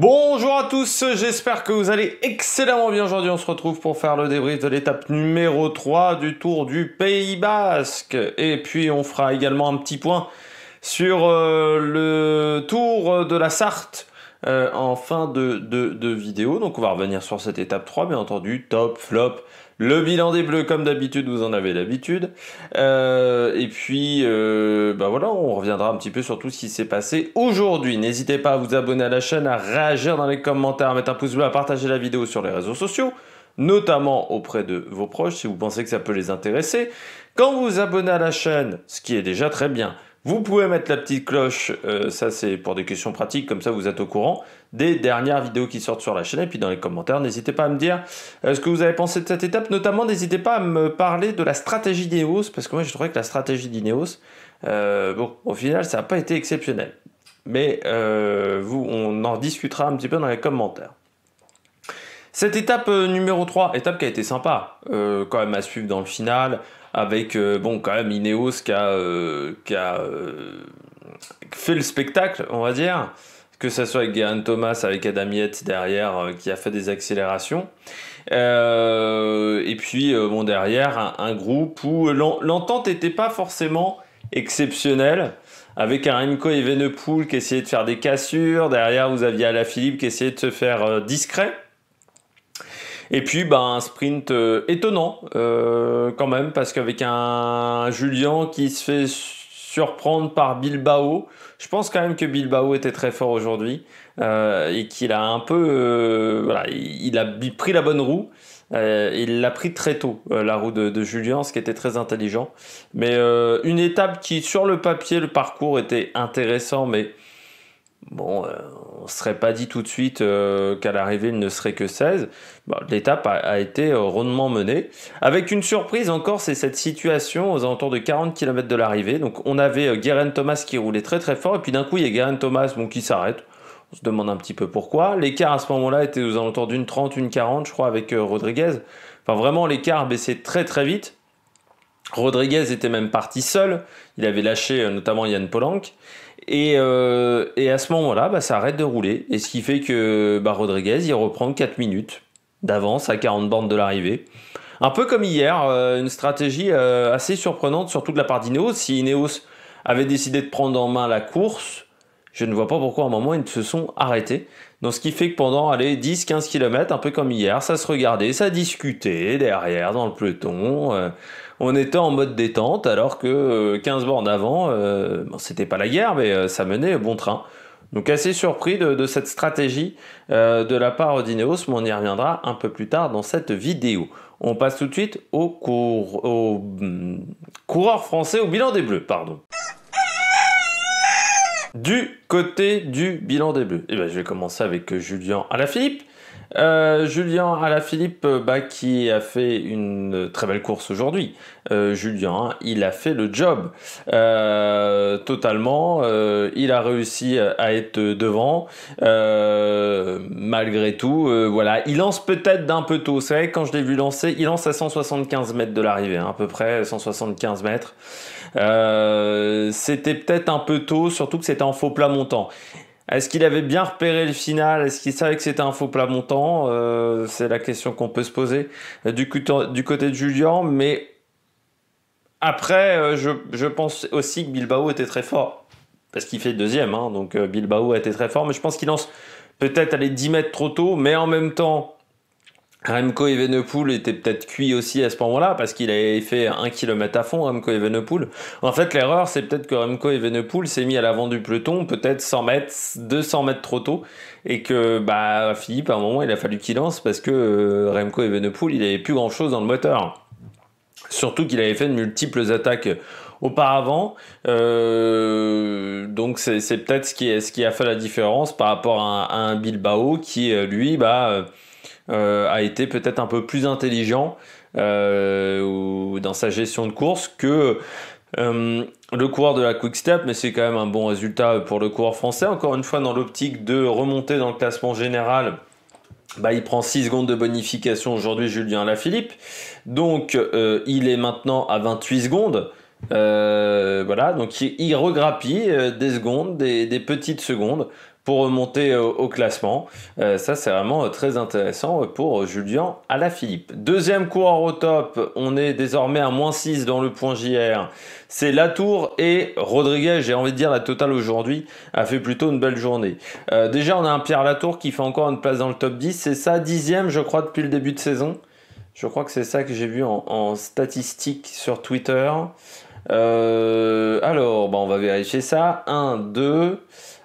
Bonjour à tous, j'espère que vous allez excellemment bien aujourd'hui. On se retrouve pour faire le débrief de l'étape numéro 3 du Tour du Pays Basque. Et puis on fera également un petit point sur euh, le Tour de la Sarthe euh, en fin de, de, vidéo. Donc on va revenir sur cette étape 3, bien entendu, top, flop, le bilan des Bleus, comme d'habitude, vous en avez l'habitude. Euh, et puis, euh, ben voilà, on reviendra un petit peu sur tout ce qui s'est passé aujourd'hui. N'hésitez pas à vous abonner à la chaîne, à réagir dans les commentaires, à mettre un pouce bleu, à partager la vidéo sur les réseaux sociaux notamment auprès de vos proches si vous pensez que ça peut les intéresser. Quand vous vous abonnez à la chaîne, ce qui est déjà très bien, vous pouvez mettre la petite cloche, euh, ça c'est pour des questions pratiques, comme ça vous êtes au courant des dernières vidéos qui sortent sur la chaîne. Et puis dans les commentaires, n'hésitez pas à me dire euh, ce que vous avez pensé de cette étape. Notamment, n'hésitez pas à me parler de la stratégie d'Ineos, parce que moi je trouvais que la stratégie d'Ineos, euh, bon, au final, ça n'a pas été exceptionnel. Mais vous, on en discutera un petit peu dans les commentaires. Cette étape numéro 3, étape qui a été sympa, quand même à suivre dans le final avec euh, bon quand même Ineos qui a, euh, euh, fait le spectacle, on va dire, que ce soit avec Garen Thomas, avec Adam derrière, qui a fait des accélérations. et puis bon derrière un, groupe où l'entente n'était pas forcément exceptionnelle. Avec un et Evenepoel qui essayaient de faire des cassures. Derrière, vous aviez Alaphilippe qui essayait de se faire discret. Et puis ben, un sprint euh, étonnant euh, quand même, parce qu'avec un Julian qui se fait surprendre par Bilbao, je pense quand même que Bilbao était très fort aujourd'hui euh, et qu'il a un peu... voilà, il a pris la bonne roue. il l'a pris très tôt, la roue de, de, Julien, ce qui était très intelligent. Mais une étape qui, sur le papier, le parcours était intéressant, mais bon, on ne serait pas dit tout de suite euh, qu'à l'arrivée, il ne serait que 16. L'étape a, été euh, rondement menée. Avec une surprise encore, c'est cette situation aux alentours de 40 km de l'arrivée. Donc on avait euh, Guerin Thomas qui roulait très très fort, et puis d'un coup, il y a Guerin Thomas bon, qui s'arrête. On se demande un petit peu pourquoi. L'écart à ce moment-là était aux alentours d'une 30, une 40, je crois, avec Rodriguez. Enfin, vraiment, l'écart baissait très très vite. Rodriguez était même parti seul. Il avait lâché notamment Yann Polanque. Euh, et, à ce moment-là, bah, ça arrête de rouler. Et ce qui fait que bah, Rodriguez, il reprend 4 minutes d'avance à 40 bornes de l'arrivée. Un peu comme hier, euh, une stratégie euh, assez surprenante, surtout de la part d'Ineos. Si Ineos avait décidé de prendre en main la course, je ne vois pas pourquoi à un moment ils se sont arrêtés. Donc ce qui fait que pendant 10-15 km, un peu comme hier, ça se regardait, ça discutait derrière dans le peloton. Euh, on était en mode détente alors que 15 euh, bornes avant, euh, c'était pas la guerre, mais ça menait au bon train. Donc assez surpris de, cette stratégie de la part d'Ineos, mais on y reviendra un peu plus tard dans cette vidéo. On passe tout de suite au, cours, au hmm, coureur français, au bilan des Bleus, pardon. Du côté du bilan des Bleus, eh ben, je vais commencer avec euh, Julien Alaphilippe. Euh, Julien Alaphilippe euh, bah, qui a fait une très belle course aujourd'hui. Euh, Julien, hein, il a fait le job totalement. il a réussi à être devant. malgré tout, voilà, il lance peut-être d'un peu tôt. C'est vrai quand je l'ai vu lancer, il lance à 175 mètres de l'arrivée, hein, à peu près 175 mètres. Euh, c'était peut-être un peu tôt, surtout que c'était un faux plat montant. Est-ce qu'il avait bien repéré le final Est-ce qu'il savait que c'était un faux plat montant euh, C'est la question qu'on peut se poser euh, du, côté de Julian. Mais après, je, pense aussi que Bilbao était très fort. Parce qu'il fait deuxième, hein, donc Bilbao a été très fort. Mais je pense qu'il lance peut-être à les 10 mètres trop tôt. Mais en même temps, Remco Evenepoel était peut-être cuit aussi à ce moment-là parce qu'il avait fait un kilomètre à fond Remco Evenepoel. En fait, l'erreur, c'est peut-être que Remco Evenepoel s'est mis à l'avant du peloton, peut-être 100 mètres, 200 mètres trop tôt, et que bah Philippe, à un moment, il a fallu qu'il lance parce que euh, Remco Evenepoel, il avait plus grand-chose dans le moteur. Surtout qu'il avait fait de multiples attaques auparavant. Euh, donc c'est peut-être ce qui, ce qui a fait la différence par rapport à un Bilbao qui, euh, lui, bah euh, a été peut-être un peu plus intelligent euh, dans sa gestion de course que euh, le coureur de la Quick Step, mais c'est quand même un bon résultat pour le coureur français. Encore une fois, dans l'optique de remonter dans le classement général, bah, il prend 6 secondes de bonification aujourd'hui, Julien Lafilippe. Donc, il est maintenant à 28 secondes. voilà, donc il, regrappit des secondes, des petites secondes pour remonter au, classement. Euh, ça, c'est vraiment euh, très intéressant euh, pour Julien philippe Deuxième coureur au top, on est désormais à moins 6 dans le point JR. C'est Latour et Rodriguez. J'ai envie de dire la totale aujourd'hui a fait plutôt une belle journée. déjà, on a un Pierre Latour qui fait encore une place dans le top 10. C'est ça, dixième, je crois, depuis le début de saison. Je crois que c'est ça que j'ai vu en, en statistique sur Twitter. alors, bah, on va vérifier ça. 1, 2...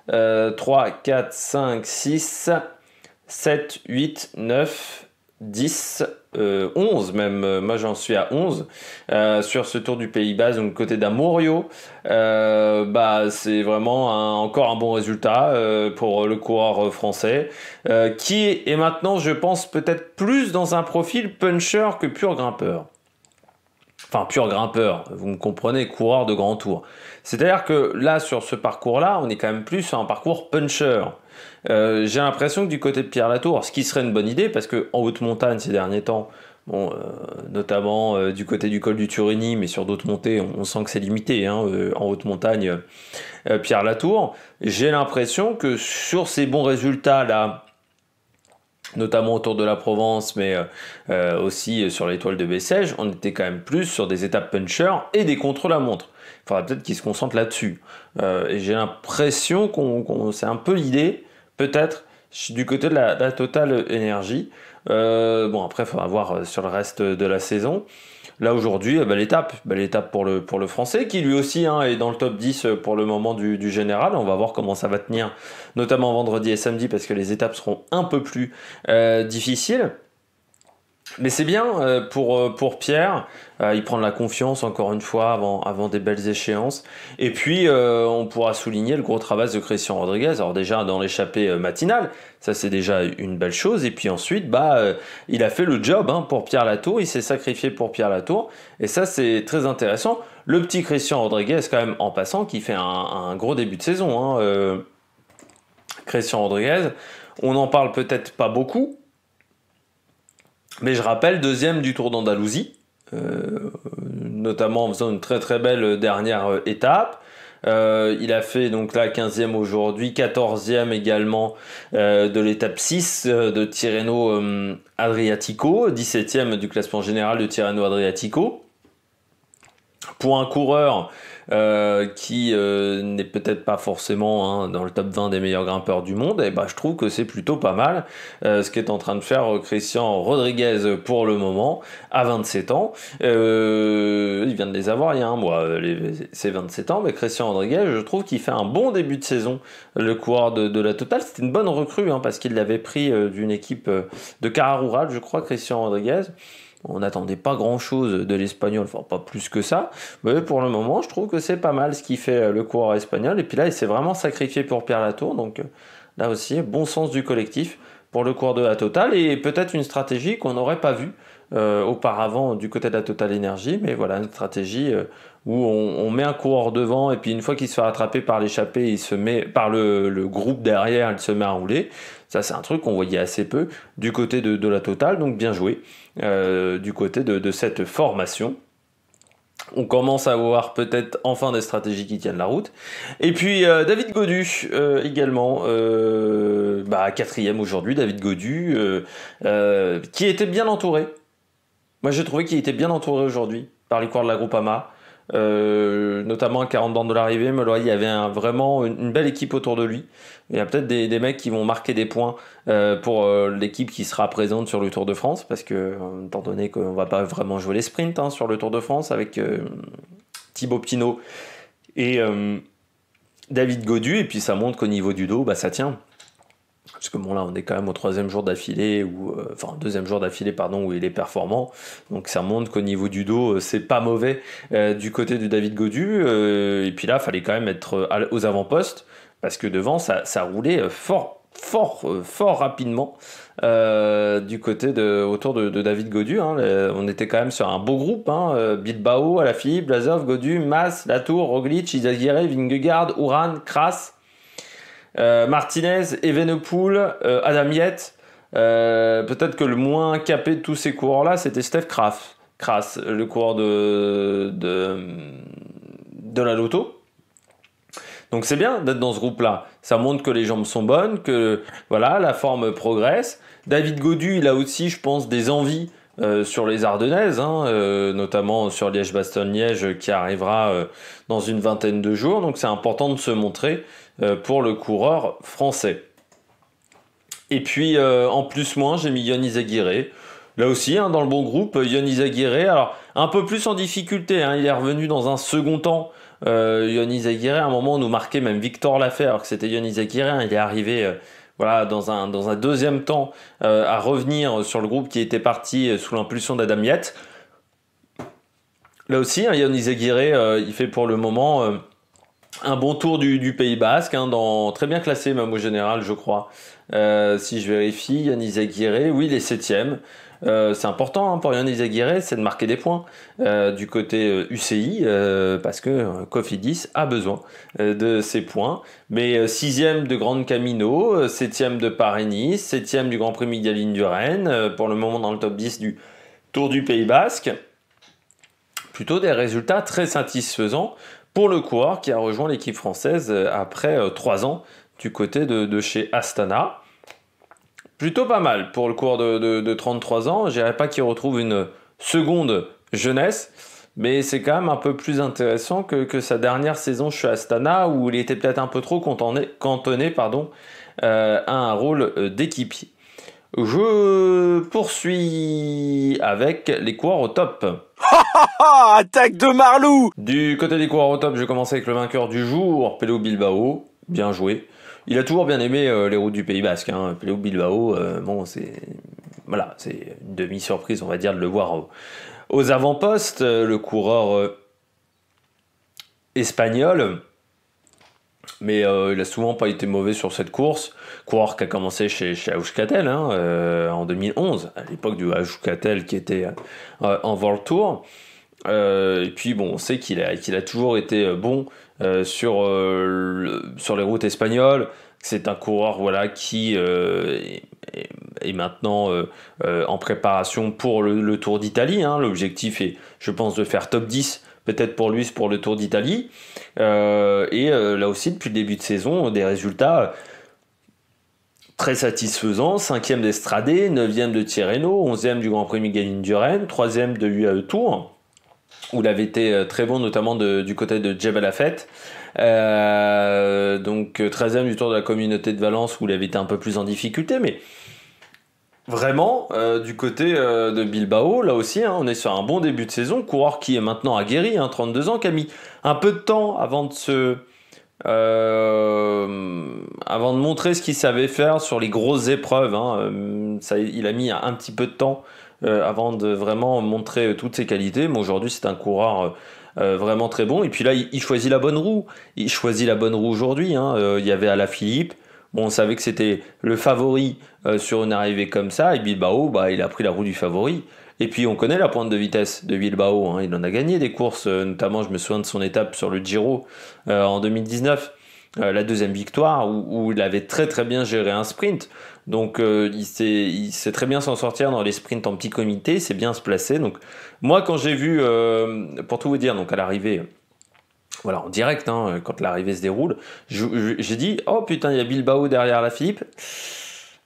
3, 4, 5, 6, 7, 8, 9, 10, 11 même. Euh, moi j'en suis à 11 euh, sur ce tour du Pays bas donc côté d'Amorio. Euh, bah, c'est vraiment encore un bon résultat pour le coureur français qui est maintenant, je pense, peut-être plus dans un profil puncher que pur grimpeur enfin pur grimpeur, vous me comprenez, coureur de grand tour. C'est-à-dire que là, sur ce parcours-là, on est quand même plus un parcours puncher. Euh, j'ai l'impression que du côté de Pierre Latour, ce qui serait une bonne idée, parce que en haute montagne ces derniers temps, bon, euh, notamment euh, du côté du col du Turini, mais sur d'autres montées, on, sent que c'est limité hein, en haute montagne. Pierre Latour, j'ai l'impression que sur ces bons résultats là, notamment autour de la Provence, mais euh, euh, aussi euh, sur l'étoile de Bessèges, on était quand même plus sur des étapes punchers et des contre-la-montre. Il faudra peut-être qu'ils se concentrent là-dessus. et j'ai l'impression qu'on, c'est un peu l'idée, peut-être, du côté de la, totale Total Énergie. bon, après, il faudra voir sur le reste de la saison. Là aujourd'hui, euh, l'étape, l'étape pour le, pour le français, qui lui aussi hein, est dans le top 10 euh, pour le moment du, du, général. On va voir comment ça va tenir, notamment vendredi et samedi, parce que les étapes seront un peu plus euh, difficiles. Mais c'est bien euh, euh, pour, Pierre. Euh, il prend de la confiance, encore une fois, avant, avant des belles échéances. Et puis, on pourra souligner le gros travail de Christian Rodriguez. Alors, déjà, dans l'échappée matinale, ça, c'est déjà une belle chose. Et puis ensuite, bah, il a fait le job hein, pour Pierre Latour. Il s'est sacrifié pour Pierre Latour. Et ça, c'est très intéressant. Le petit Christian Rodriguez, quand même, en passant, qui fait un, gros début de saison. Hein, Christian Rodriguez. On n'en parle peut-être pas beaucoup, mais je rappelle, deuxième du Tour d'Andalousie, euh, notamment en faisant une très très belle dernière euh, étape. Euh, il a fait donc la 15e aujourd'hui, 14e également de l'étape 6 de Tirreno Adriatico, 17e du classement général de Tirreno Adriatico. Pour un coureur euh, qui euh, n'est peut-être pas forcément hein, dans le top 20 des meilleurs grimpeurs du monde, et bah, je trouve que c'est plutôt pas mal euh, ce qu'est en train de faire Christian Rodriguez pour le moment, à 27 ans. il vient de les avoir il y a un mois, c'est 27 ans, mais Christian Rodriguez, je trouve qu'il fait un bon début de saison, le coureur de, de la Total, C'était une bonne recrue, hein, parce qu'il l'avait pris d'une équipe de Cararural je crois, Christian Rodriguez. On n'attendait pas grand-chose de l'espagnol, enfin pas plus que ça, mais pour le moment, je trouve que c'est pas mal ce qui fait euh, le coureur espagnol. Et puis là, il s'est vraiment sacrifié pour Pierre Latour, donc euh, là aussi, bon sens du collectif pour le coureur de la Total et peut-être une stratégie qu'on n'aurait pas vue euh, auparavant du côté de la Total Énergie, mais voilà une stratégie où on, met un coureur devant et puis une fois qu'il se fait rattraper par l'échappée, il se met par le, groupe derrière, il se met à rouler. Ça, c'est un truc qu'on voyait assez peu du côté de, la totale, donc bien joué euh, du côté de, cette formation. On commence à avoir peut-être enfin des stratégies qui tiennent la route. Et puis euh, David Godu euh, également, bah, quatrième aujourd'hui, David Godu, qui était bien entouré. Moi j'ai trouvé qu'il était bien entouré aujourd'hui par les coureurs de la Groupama. Euh, notamment à 40 ans de l'arrivée, meloy il y avait vraiment une, belle équipe autour de lui. Il y a peut-être des, mecs qui vont marquer des points euh, pour euh, l'équipe qui sera présente sur le Tour de France, parce que, étant donné qu'on va pas vraiment jouer les sprints hein, sur le Tour de France avec Thibaut Pinot et David Godu, et puis ça montre qu'au niveau du dos, bah, ça tient parce que bon là on est quand même au troisième jour d'affilée ou euh, enfin deuxième jour d'affilée pardon où il est performant donc ça montre qu'au niveau du dos euh, c'est pas mauvais euh, du côté de David Godu et puis là fallait quand même être aux avant-postes parce que devant ça, roulait fort fort fort rapidement du côté de autour de, David Godu. Hein. on était quand même sur un beau groupe. Hein, Bilbao, Alaphilippe, Blazov, Godu, Mas, Latour, Roglic, Izaguirre, Vingegaard, Uran, Kras. Euh, Martinez, Evenepoel, euh, Adam euh, Peut-être que le moins capé de tous ces coureurs-là, c'était Steph Kraft, Kras, le coureur de, de, la Loto. Donc c'est bien d'être dans ce groupe-là. Ça montre que les jambes sont bonnes, que voilà, la forme progresse. David Godu, il a aussi, je pense, des envies sur les Ardennaises, hein, notamment sur Liège-Bastogne-Liège, qui arrivera dans une vingtaine de jours. Donc c'est important de se montrer euh, pour le coureur français. Et puis euh, en plus moins, j'ai mis Yonis Aguirre. Là aussi, hein, dans le bon groupe, Yonis Aguirre, alors un peu plus en difficulté, hein, il est revenu dans un second temps. Euh, Yonis à un moment, on nous marquait même Victor Lafay, alors que c'était Yonis Aguirre, il est arrivé euh, voilà, dans, un, dans un deuxième temps à revenir sur le groupe qui était parti sous l'impulsion d'Adam Yates. Là aussi, hein, Yonis il fait pour le moment un bon tour du, Pays Basque, hein, très bien classé même au général, je crois. Euh, si je vérifie, Yannis Aguirre, oui, il est septième. Euh, c'est important hein, pour Yannis Aguirre, c'est de marquer des points euh, du côté UCI, parce que Cofidis a besoin de ces points. Mais sixième de Grande Camino, septième de Paris-Nice, septième du Grand Prix Migueline du Rennes, pour le moment dans le top 10 du Tour du Pays Basque. Plutôt des résultats très satisfaisants pour le coureur qui a rejoint l'équipe française euh, après 3 euh, ans du côté de, chez Astana. Plutôt pas mal pour le coureur de, 33 ans. Je dirais pas qu'il retrouve une seconde jeunesse, mais c'est quand même un peu plus intéressant que, sa dernière saison chez Astana où il était peut-être un peu trop cantonné, pardon, euh, à un rôle d'équipier. Je poursuis avec les coureurs au top. Attaque de Marlou Du côté des coureurs au top, je commencer avec le vainqueur du jour, Pélo Bilbao. Bien joué. Il a toujours bien aimé euh, les routes du Pays Basque. Hein. Pélo Bilbao, euh, bon, c'est voilà, c'est une demi-surprise, on va dire, de le voir aux, avant-postes. Euh, le coureur espagnol, mais il a souvent pas été mauvais sur cette course. Coureur qui a commencé chez, chez Aouchkatel hein, euh, en 2011, à l'époque du Aouchkatel qui était euh, en World Tour. Euh, et puis bon, on sait qu'il a, qu'il a toujours été bon sur, sur les routes espagnoles. C'est un coureur voilà, qui est, maintenant en préparation pour le, Tour d'Italie. Hein. L'objectif est, je pense, de faire top 10 peut-être pour lui, pour le Tour d'Italie. et là aussi, depuis le début de saison, des résultats très satisfaisant. Cinquième d'Estrade, neuvième de Tirreno, onzième du Grand Prix Miguel 3 troisième de UAE Tour, où il avait été euh, très bon, notamment du côté de Jebel euh, donc 13e euh, du Tour de la communauté de Valence où il avait été un peu plus en difficulté, mais vraiment du côté de Bilbao, là aussi, hein, on est sur un bon début de saison. Coureur qui est maintenant aguerri, 32 hein, ans, qui a mis un peu de temps avant de se euh, avant de montrer ce qu'il savait faire sur les grosses épreuves. Hein, euh, il a mis un petit peu de temps euh, avant de vraiment montrer toutes ses qualités. Mais aujourd'hui, c'est un coureur vraiment très bon. Et puis là, il, choisit la bonne roue. Il choisit la bonne roue aujourd'hui. Hein. il y avait Philippe. Bon, on savait que c'était le favori sur une arrivée comme ça. Et Bilbao, bah, il a pris la roue du favori. Et puis on connaît la pointe de vitesse de Bilbao, hein. il en a gagné des courses, euh, notamment je me souviens de son étape sur le Giro euh, en 2019. Euh, la deuxième victoire où, il avait très très bien géré un sprint. Donc il, sait, très bien s'en sortir dans les sprints en petit comité, c'est bien se placer. Donc moi quand j'ai vu, pour tout vous dire, donc à l'arrivée, voilà en direct, hein, quand l'arrivée se déroule, j'ai dit oh putain il y a Bilbao derrière la Philippe.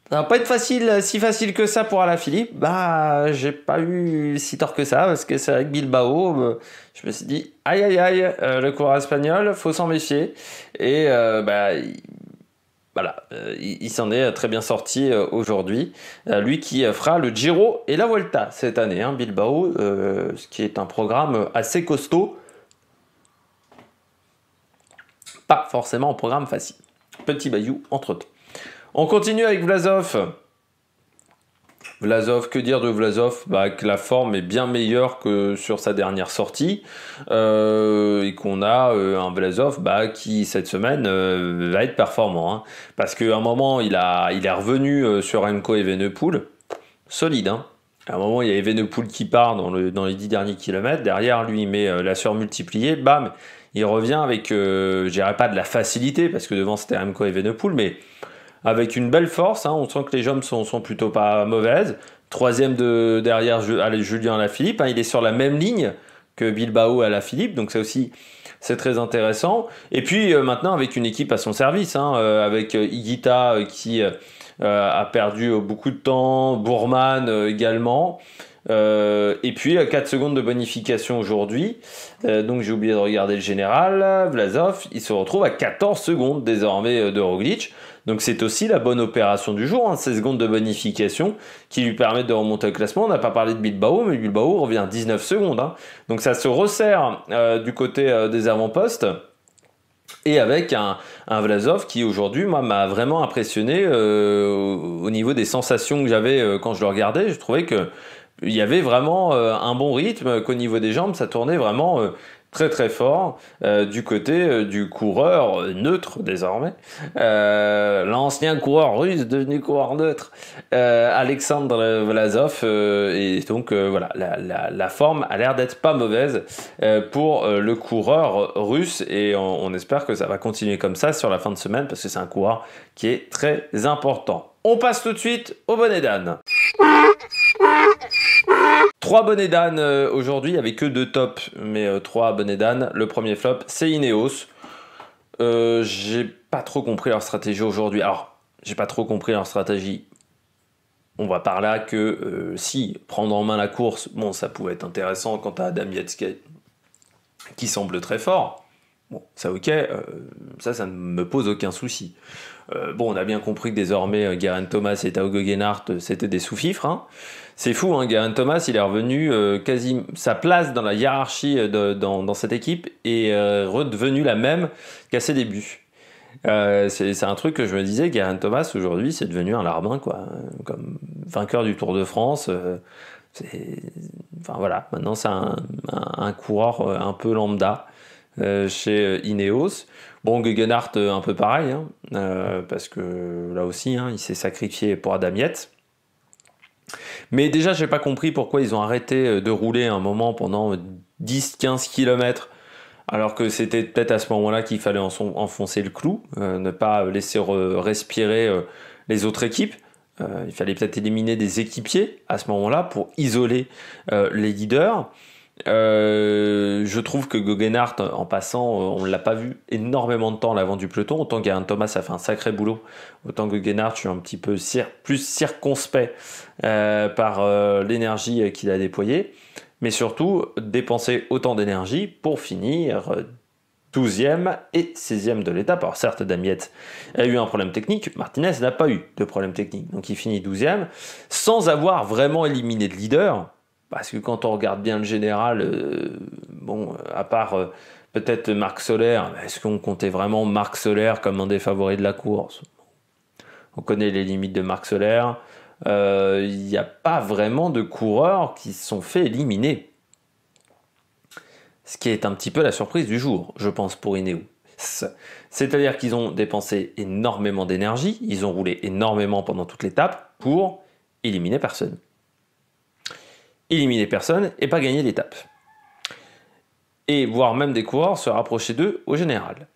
Ça va pas être facile, si facile que ça pour Alaphilippe. Bah, j'ai pas eu si tort que ça, parce que c'est avec Bilbao. Euh, je me suis dit, aïe aïe aïe, euh, le coureur espagnol, faut s'en méfier. Et euh, bah, voilà, il, s'en est très bien sorti aujourd'hui. lui qui fera le Giro et la Vuelta cette année, hein, Bilbao, ce qui est un programme assez costaud. Pas forcément un programme facile. Petit Bayou entre autres. On continue avec Vlasov. Vlasov, que dire de Vlasov bah, Que la forme est bien meilleure que sur sa dernière sortie euh, et qu'on a euh, un Vlasov bah, qui cette semaine euh, va être performant. Hein. Parce qu'à un moment, il, a, il est revenu sur et Venepoule, solide. Hein. À un moment, il y a Evenepoel qui part dans, les 10 derniers kilomètres. Derrière, lui, mais met la multipliée. bam, il revient avec, j'irai je dirais pas de la facilité, parce que devant c'était et Evenpool, mais avec une belle force. Hein. On sent que les jambes sont, sont plutôt pas mauvaises. Troisième de, derrière allez, Julien Alaphilippe. Hein. Il est sur la même ligne que Bilbao à Alaphilippe. Donc ça aussi, c'est très intéressant. Et puis euh, maintenant, avec une équipe à son service, hein, euh, avec euh, Igita qui a perdu beaucoup de temps, Bourman également. et puis 4 secondes de bonification aujourd'hui. donc j'ai oublié de regarder le général. Vlasov, il se retrouve à 14 secondes désormais de Roglic. Donc c'est aussi la bonne opération du jour, hein, ces secondes de bonification qui lui permettent de remonter au classement. On n'a pas parlé de Bilbao, mais Bilbao revient 19 secondes. Hein. Donc ça se resserre euh, du côté euh, des avant-postes. Et avec un, un Vlasov qui aujourd'hui moi m'a vraiment impressionné euh, au niveau des sensations que j'avais quand je le regardais, je trouvais qu'il y avait vraiment un bon rythme qu'au niveau des jambes ça tournait vraiment très très fort euh, du côté euh, du coureur euh, neutre désormais, l'ancien coureur russe devenu coureur neutre, Alexandre Vlasov. et donc voilà, la, forme a l'air d'être pas mauvaise pour le coureur russe et on espère que ça va continuer comme ça sur la fin de semaine parce que c'est un coureur qui est très important. On passe tout de suite au bonnet d'âne. Trois bonnets d'âne euh, aujourd'hui, il n'y avait que deux tops, mais euh, trois bonnets d'âne. Le premier flop, c'est Ineos. Euh, j'ai pas trop compris leur stratégie aujourd'hui. Alors, j'ai pas trop compris leur stratégie. On va par là que si prendre en main la course, bon, ça pouvait être intéressant quant à Adam qui semble très fort. Bon, ça ok, ça, ça ne me pose aucun souci. Euh, bon, on a bien compris que désormais, euh, Garen Thomas et Tao Guggenhardt, euh, c'était des sous-fifres. Hein. C'est fou, hein, Thomas, il est revenu quasi sa place dans la hiérarchie de, dans, cette équipe est euh, redevenu la même qu'à ses débuts. c'est un truc que je me disais, Garen Thomas aujourd'hui c'est devenu un larbin, quoi. Hein, comme vainqueur du Tour de France. enfin voilà, maintenant c'est un, un, coureur un peu lambda. Euh, chez euh, Ineos. Bon, Guggenhardt, euh, un peu pareil, hein, parce que là aussi, hein, il s'est sacrifié pour Adamiette. Mais déjà, je n'ai pas compris pourquoi ils ont arrêté de rouler un moment pendant 10-15 km, alors que c'était peut-être à ce moment-là qu'il fallait enfoncer le clou, ne pas laisser respirer les autres équipes. il fallait peut-être éliminer des équipiers à ce moment-là pour isoler les leaders. Euh, je trouve que Goguenhardt, en passant, euh, on ne l'a pas vu énormément de temps à l'avant du peloton. Autant un Thomas a fait un sacré boulot, autant que Goguenhardt, je suis un petit peu plus circonspect euh, par l'énergie qu'il a déployée. Mais surtout, dépenser autant d'énergie pour finir 12e et 16e de l'étape. Alors certes, Damiette a eu un problème technique, Martinez n'a pas eu de problème technique. Donc il finit 12e sans avoir vraiment éliminé de leader parce que quand on regarde bien le général, euh, bon, euh, à part euh, peut-être Marc Solaire, est-ce qu'on comptait vraiment Marc Solaire comme un des favoris de la course On connaît les limites de Marc Solaire. Il n'y a pas vraiment de coureurs qui se sont fait éliminer. Ce qui est un petit peu la surprise du jour, je pense, pour Ineos. C'est-à-dire qu'ils ont dépensé énormément d'énergie, ils ont roulé énormément pendant toute l'étape pour éliminer personne éliminer personne et pas gagner l'étape. Et voire même des coureurs se rapprocher d'eux au général.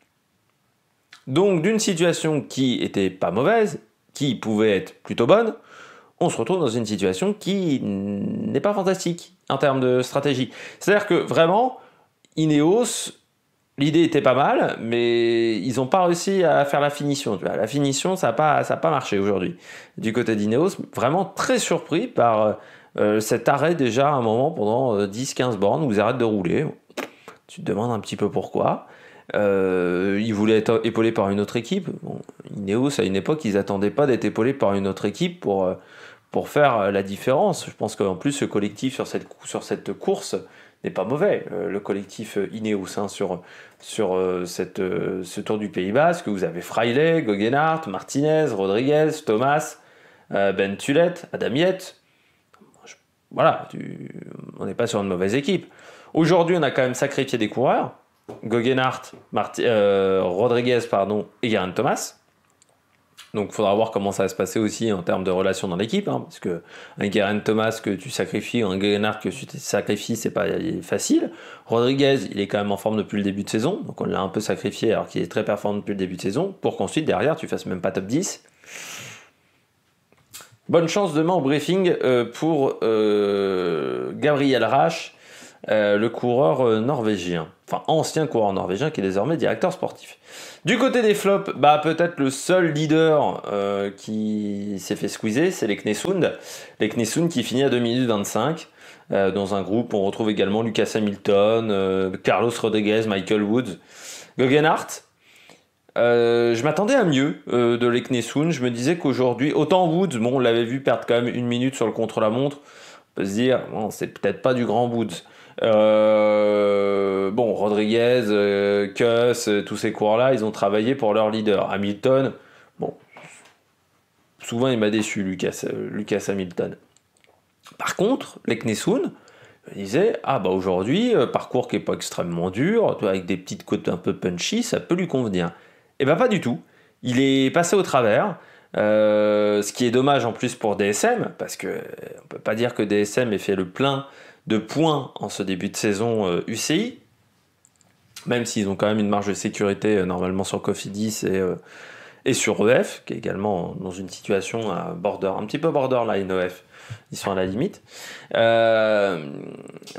Donc d'une situation qui était pas mauvaise, qui pouvait être plutôt bonne, on se retrouve dans une situation qui n'est pas fantastique en termes de stratégie. C'est-à-dire que vraiment, Ineos, l'idée était pas mal, mais ils n'ont pas réussi à faire la finition. La finition, ça n'a pas, pas marché aujourd'hui. Du côté d'Ineos, vraiment très surpris par euh, euh, cet arrêt déjà à un moment pendant 10-15 euh, bornes vous ils de rouler. Tu te demandes un petit peu pourquoi. Euh, ils voulaient être épaulés par une autre équipe. Ineos, à une époque, ils n'attendaient pas d'être épaulés par une autre équipe pour, faire la différence. Je pense qu'en plus, le collectif sur cette, course n'est pas mauvais. Le collectif Ineos hein, sur, ce Tour du Pays Basque, vous avez Fraile, Goguenard, Martinez, Rodriguez, Thomas, Ben Tulette, Adamiette, voilà, on n'est pas sur une mauvaise équipe. Aujourd'hui, on a quand même sacrifié des coureurs. Goggenhardt, euh, Rodriguez pardon, et Garen Thomas. Donc il faudra voir comment ça va se passer aussi en termes de relations dans l'équipe, hein, parce que un Garen Thomas que tu sacrifies ou un Guggenhardt que tu sacrifies, c'est pas facile. Rodriguez, il est quand même en forme depuis le début de saison, donc on l'a un peu sacrifié alors qu'il est très performant depuis le début de saison, pour qu'ensuite derrière tu fasses même pas top 10. Bonne chance demain au briefing euh, pour euh, Gabriel rache euh, le coureur norvégien. Enfin, ancien coureur norvégien qui est désormais directeur sportif. Du côté des flops, bah, peut-être le seul leader qui s'est fait squeezer, c'est les Knessund. Les Knesund qui finit à 2 minutes 25. dans un groupe. On retrouve également Lucas Hamilton, Carlos Rodriguez, Michael Woods, Guggenhardt, euh, je m'attendais à mieux euh, de l'Eknesun. Je me disais qu'aujourd'hui, autant Woods, bon, on l'avait vu perdre quand même une minute sur le contre-la-montre. On peut se dire, c'est peut-être pas du grand Woods. Euh, bon, Rodriguez, Cuss, tous ces coureurs-là, ils ont travaillé pour leur leader. Hamilton, bon, souvent il m'a déçu, Lucas, Lucas Hamilton. Par contre, l'Eknesun, il disait ah bah aujourd'hui, parcours qui n'est pas extrêmement dur, avec des petites côtes un peu punchy, ça peut lui convenir. Eh bien pas du tout. Il est passé au travers. Euh, ce qui est dommage en plus pour DSM, parce que euh, on peut pas dire que DSM ait fait le plein de points en ce début de saison UCI, euh, même s'ils ont quand même une marge de sécurité normalement sur Cofidis et, et sur EF, qui est également dans une situation border, un petit peu borderline EF. Ils sont à la limite.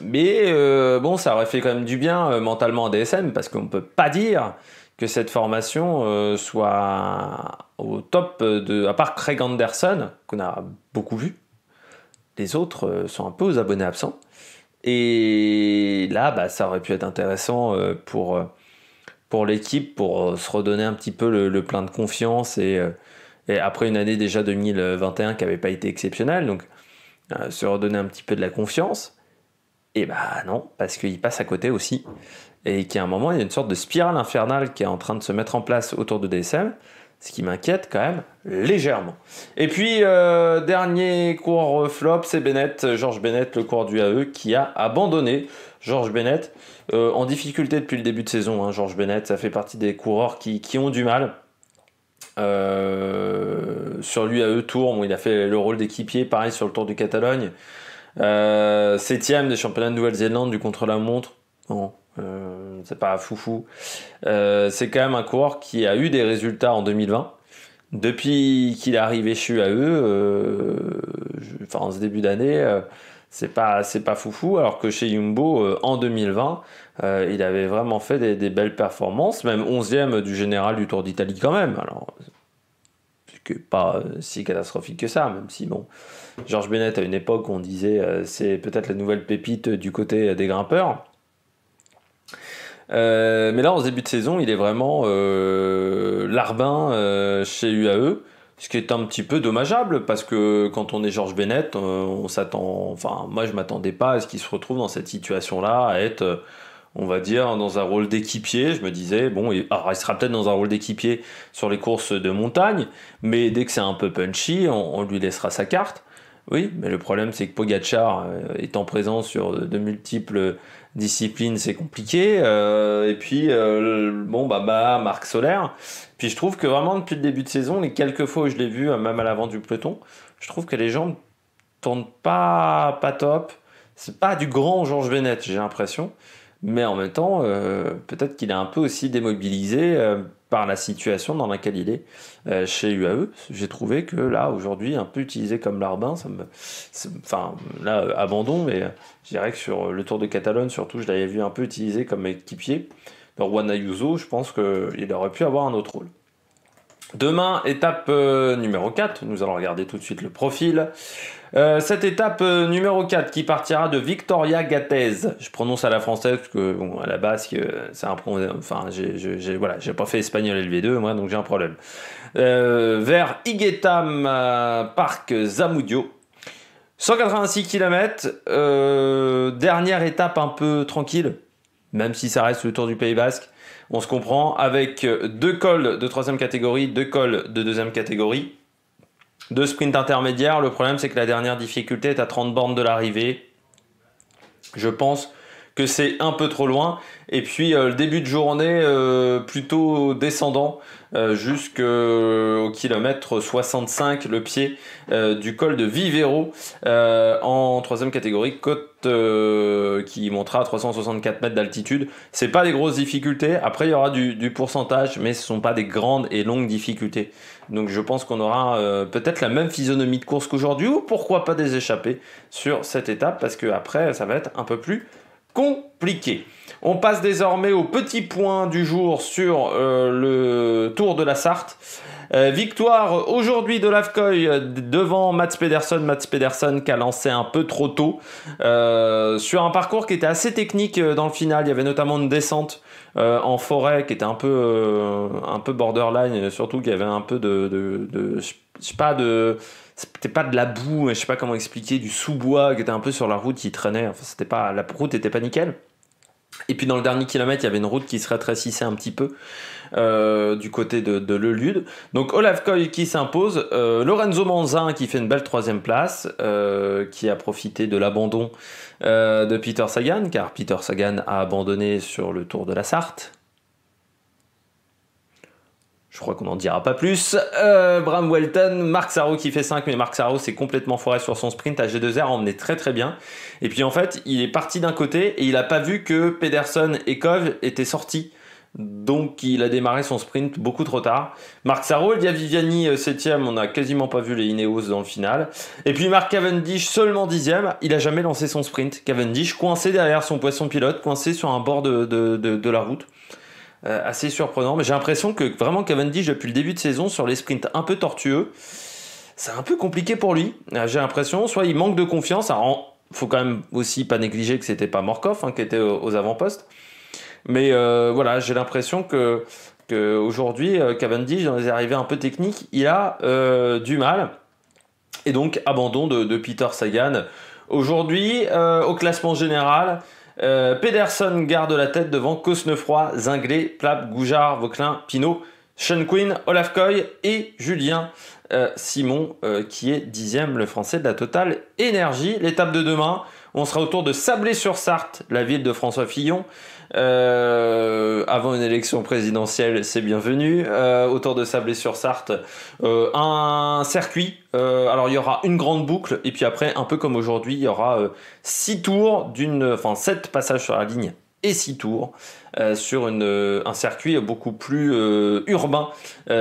mais bon, ça aurait fait quand même du bien mentalement à DSM parce qu'on peut pas dire que cette formation euh, soit au top de. À part Craig Anderson, qu'on a beaucoup vu, les autres euh, sont un peu aux abonnés absents. Et là, bah, ça aurait pu être intéressant euh, pour, l'équipe, pour se redonner un petit peu le, plein de confiance. Et, après une année déjà 2021 qui n'avait pas été exceptionnelle, donc se redonner un petit peu de la confiance. Et eh bah non, parce qu'il passe à côté aussi. Et qu'à un moment, il y a une sorte de spirale infernale qui est en train de se mettre en place autour de DSM, ce qui m'inquiète quand même légèrement. Et puis, euh, dernier cours flop, c'est Bennett, Georges Bennett, le cours du AE, qui a abandonné. Georges Bennett, euh, en difficulté depuis le début de saison, hein, Georges Bennett, ça fait partie des coureurs qui, ont du mal. Euh, sur l'UAE Tour, où il a fait le rôle d'équipier, pareil sur le Tour du Catalogne. 7 euh, septième des championnats de Nouvelle-Zélande du contre-la-montre. Non, euh, c'est pas foufou. Euh, c'est quand même un coureur qui a eu des résultats en 2020. Depuis qu'il est arrivé chez e, eux, enfin en ce début d'année, c'est pas c'est pas foufou. Alors que chez Jumbo, en 2020, il avait vraiment fait des, belles performances, même 11e du général du Tour d'Italie quand même. Alors pas euh, si catastrophique que ça, même si bon, Georges Bennett à une époque on disait euh, c'est peut-être la nouvelle pépite du côté euh, des grimpeurs. mais là, en début de saison, il est vraiment larbin chez UAE, ce qui est un petit peu dommageable parce que quand on est Georges Bennett, on s'attend, enfin moi je m'attendais pas à ce qu'il se retrouve dans cette situation-là, à être on va dire, dans un rôle d'équipier. Je me disais, bon, il, sera peut-être dans un rôle d'équipier sur les courses de montagne, mais dès que c'est un peu punchy, on, lui laissera sa carte. Oui, mais le problème, c'est que Pogachar, euh, étant présent sur de, multiples disciplines, c'est compliqué. Euh, et puis, euh, bon, bah, bah, Marc Solaire. Puis je trouve que vraiment, depuis le début de saison, les quelques fois où je l'ai vu, même à l'avant du peloton, je trouve que les jambes tournent pas, pas top. C'est pas du grand Georges Bennett, j'ai l'impression mais en même temps, euh, peut-être qu'il est un peu aussi démobilisé euh, par la situation dans laquelle il est euh, chez UAE. J'ai trouvé que là, aujourd'hui, un peu utilisé comme larbin, enfin là, abandon, mais je dirais que sur le Tour de Catalogne, surtout, je l'avais vu un peu utilisé comme équipier. Dans Juan Ayuso, je pense qu'il aurait pu avoir un autre rôle. Demain, étape numéro 4, nous allons regarder tout de suite le profil euh, cette étape euh, numéro 4 qui partira de Victoria Gatez. Je prononce à la française parce que bon, à la basque, c'est un Enfin, j'ai voilà, j'ai pas fait espagnol LV2 moi, donc j'ai un problème. Euh, vers Higuetam Park Zamudio. 186 km, dernière étape un peu tranquille, même si ça reste le tour du Pays Basque. On se comprend avec deux cols de troisième catégorie, deux cols de deuxième catégorie. Deux sprints intermédiaires. Le problème, c'est que la dernière difficulté est à 30 bornes de l'arrivée. Je pense que c'est un peu trop loin. Et puis euh, le début de journée euh, plutôt descendant euh, jusqu'au kilomètre 65, le pied du col de Vivero en troisième catégorie, côte qui montera à 364 mètres d'altitude. C'est pas des grosses difficultés. Après, il y aura du, du pourcentage, mais ce sont pas des grandes et longues difficultés. Donc je pense qu'on aura euh, peut-être la même physionomie de course qu'aujourd'hui, ou pourquoi pas des échappées sur cette étape, parce que après ça va être un peu plus compliqué. On passe désormais au petit point du jour sur euh, le Tour de la Sarthe. Euh, victoire aujourd'hui de l'Avcoy devant Mats Pedersen. Mats Pedersen qui a lancé un peu trop tôt sur un parcours qui était assez technique dans le final. Il y avait notamment une descente euh, en forêt, qui était un peu, euh, un peu borderline, surtout qu'il y avait un peu de, je sais pas, de, c'était pas de la boue, je sais pas comment expliquer, du sous-bois qui était un peu sur la route qui traînait. Enfin, c'était pas, la route était pas nickel. Et puis dans le dernier kilomètre, il y avait une route qui se rétrécissait un petit peu. Euh, du côté de, de Lelude. Donc Olaf Coy qui s'impose, euh, Lorenzo Manzin qui fait une belle troisième place, euh, qui a profité de l'abandon de Peter Sagan, car Peter Sagan a abandonné sur le Tour de la Sarthe. Je crois qu'on n'en dira pas plus. Bram Welton, Marc Sarro qui fait 5, mais Marc Sarro s'est complètement foiré sur son sprint. À G2R, emmené très très bien. Et puis en fait, il est parti d'un côté et il n'a pas vu que Pedersen et Kov étaient sortis. Donc il a démarré son sprint beaucoup trop tard. Marc Sarro, Elia Viviani 7ème, euh, on n'a quasiment pas vu les Ineos dans le final. Et puis Marc Cavendish seulement 10ème, il a jamais lancé son sprint. Cavendish coincé derrière son poisson pilote, coincé sur un bord de, la route. Euh, assez surprenant, mais j'ai l'impression que vraiment Cavendish depuis le début de saison sur les sprints un peu tortueux, c'est un peu compliqué pour lui. Euh, j'ai l'impression, soit il manque de confiance, alors faut quand même aussi pas négliger que c'était pas Morkov hein, qui était aux avant-postes. Mais euh, voilà, j'ai l'impression que aujourd'hui, euh, Cavendish, dans les arrivées un peu techniques, il a euh, du mal. Et donc, abandon de, Peter Sagan. Aujourd'hui, au classement général, Pedersen garde la tête devant Cosnefroy, Zinglé, Plap Goujard, Vauquelin, Pinot, Sean Quinn, Olaf Coy et Julien Simon, qui est dixième, le français de la totale énergie. L'étape de demain, on sera autour de Sablé-sur-Sarthe, la ville de François Fillon. Euh, avant une élection présidentielle, c'est bienvenu. Euh, autour de Sablé-sur-Sarthe, euh, un circuit. alors il y aura une grande boucle et puis après, un peu comme aujourd'hui, il y aura 6 tours d'une, enfin 7 passages sur la ligne et 6 tours sur un circuit beaucoup plus urbain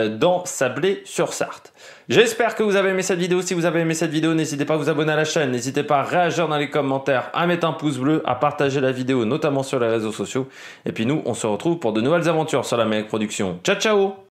dans Sablé-sur-Sarthe. J'espère que vous avez aimé cette vidéo. Si vous avez aimé cette vidéo, n'hésitez pas à vous abonner à la chaîne. N'hésitez pas à réagir dans les commentaires, à mettre un pouce bleu, à partager la vidéo, notamment sur les réseaux sociaux. Et puis nous, on se retrouve pour de nouvelles aventures sur la Mec Production. Ciao, ciao